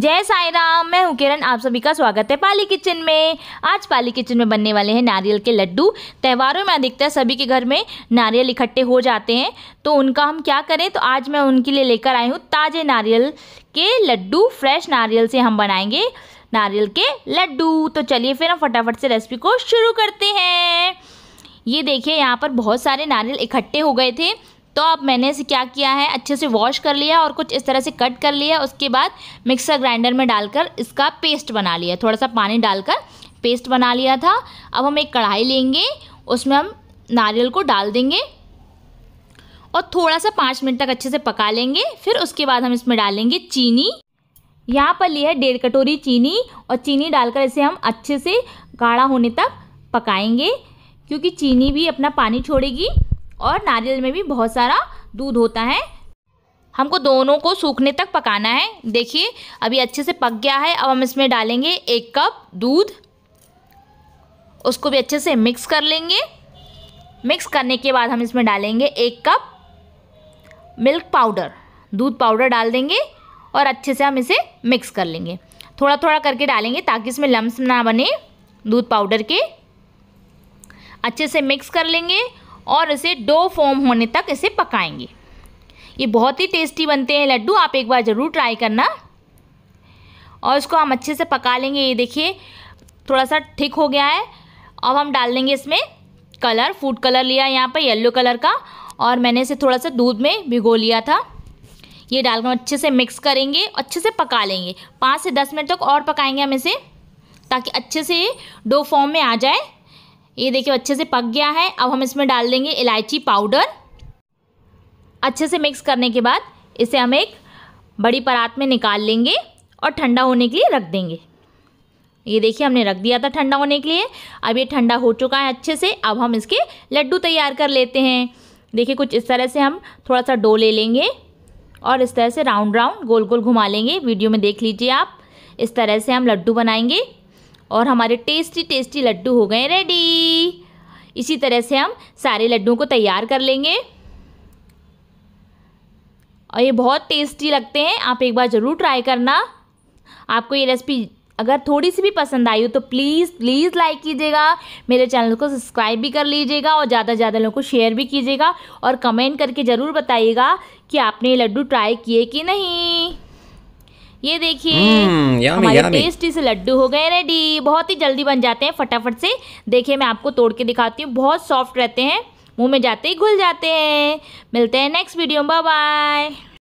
जय साई राम मैं हूँ किरण आप सभी का स्वागत है पाली किचन में आज पाली किचन में बनने वाले हैं नारियल के लड्डू त्यौहारों में अधिकतर सभी के घर में नारियल इकट्ठे हो जाते हैं तो उनका हम क्या करें तो आज मैं उनके लिए लेकर आई हूँ ताज़े नारियल के लड्डू फ्रेश नारियल से हम बनाएंगे नारियल के लड्डू तो चलिए फिर हम फटाफट से रेसिपी को शुरू करते हैं ये देखिए यहाँ पर बहुत सारे नारियल इकट्ठे हो गए थे तो अब मैंने इसे क्या किया है अच्छे से वॉश कर लिया और कुछ इस तरह से कट कर लिया उसके बाद मिक्सर ग्राइंडर में डालकर इसका पेस्ट बना लिया थोड़ा सा पानी डालकर पेस्ट बना लिया था अब हम एक कढ़ाई लेंगे उसमें हम नारियल को डाल देंगे और थोड़ा सा पाँच मिनट तक अच्छे से पका लेंगे फिर उसके बाद हम इसमें डालेंगे चीनी यहाँ पर लिया है डेढ़ कटोरी चीनी और चीनी डालकर इसे हम अच्छे से गाढ़ा होने तक पकाएंगे क्योंकि चीनी भी अपना पानी छोड़ेगी और नारियल में भी बहुत सारा दूध होता है हमको दोनों को सूखने तक पकाना है देखिए अभी अच्छे से पक गया है अब हम इसमें डालेंगे एक कप दूध उसको भी अच्छे से मिक्स कर लेंगे मिक्स करने के बाद हम इसमें डालेंगे एक कप मिल्क पाउडर दूध पाउडर डाल देंगे और अच्छे से हम इसे मिक्स कर लेंगे थोड़ा थोड़ा करके डालेंगे ताकि इसमें लम्स ना बने दूध पाउडर के अच्छे से मिक्स कर लेंगे और इसे डो फॉर्म होने तक इसे पकाएंगे ये बहुत ही टेस्टी बनते हैं लड्डू आप एक बार ज़रूर ट्राई करना और इसको हम अच्छे से पका लेंगे ये देखिए थोड़ा सा ठीक हो गया है अब हम डाल देंगे इसमें कलर फूड कलर लिया यहाँ पर येल्लो कलर का और मैंने इसे थोड़ा सा दूध में भिगो लिया था ये डालकर अच्छे से मिक्स करेंगे अच्छे से पका लेंगे पाँच से दस मिनट तक और पकाएंगे हम इसे ताकि अच्छे से डो फॉर्म में आ जाए ये देखिए अच्छे से पक गया है अब हम इसमें डाल देंगे इलायची पाउडर अच्छे से मिक्स करने के बाद इसे हम एक बड़ी परात में निकाल लेंगे और ठंडा होने के लिए रख देंगे ये देखिए हमने रख दिया था ठंडा होने के लिए अब ये ठंडा हो चुका है अच्छे से अब हम इसके लड्डू तैयार कर लेते हैं देखिए कुछ इस तरह से हम थोड़ा सा डो ले लेंगे और इस तरह से राउंड राउंड गोल गोल घुमा लेंगे वीडियो में देख लीजिए आप इस तरह से हम लड्डू बनाएंगे और हमारे टेस्टी टेस्टी लड्डू हो गए रेडी इसी तरह से हम सारे लड्डू को तैयार कर लेंगे और ये बहुत टेस्टी लगते हैं आप एक बार ज़रूर ट्राई करना आपको ये रेसिपी अगर थोड़ी सी भी पसंद आई हो तो प्लीज़ प्लीज़ लाइक कीजिएगा मेरे चैनल को सब्सक्राइब भी कर लीजिएगा और ज़्यादा से ज़्यादा लोगों को शेयर भी कीजिएगा और कमेंट करके ज़रूर बताइएगा कि आपने ये लड्डू ट्राई किए कि नहीं ये देखिए हम्म, हमारे टेस्टी से लड्डू हो गए रेडी बहुत ही जल्दी बन जाते हैं फटाफट से देखिए मैं आपको तोड़ के दिखाती हूँ बहुत सॉफ्ट रहते हैं मुंह में जाते ही घुल जाते हैं मिलते हैं नेक्स्ट वीडियो में बाय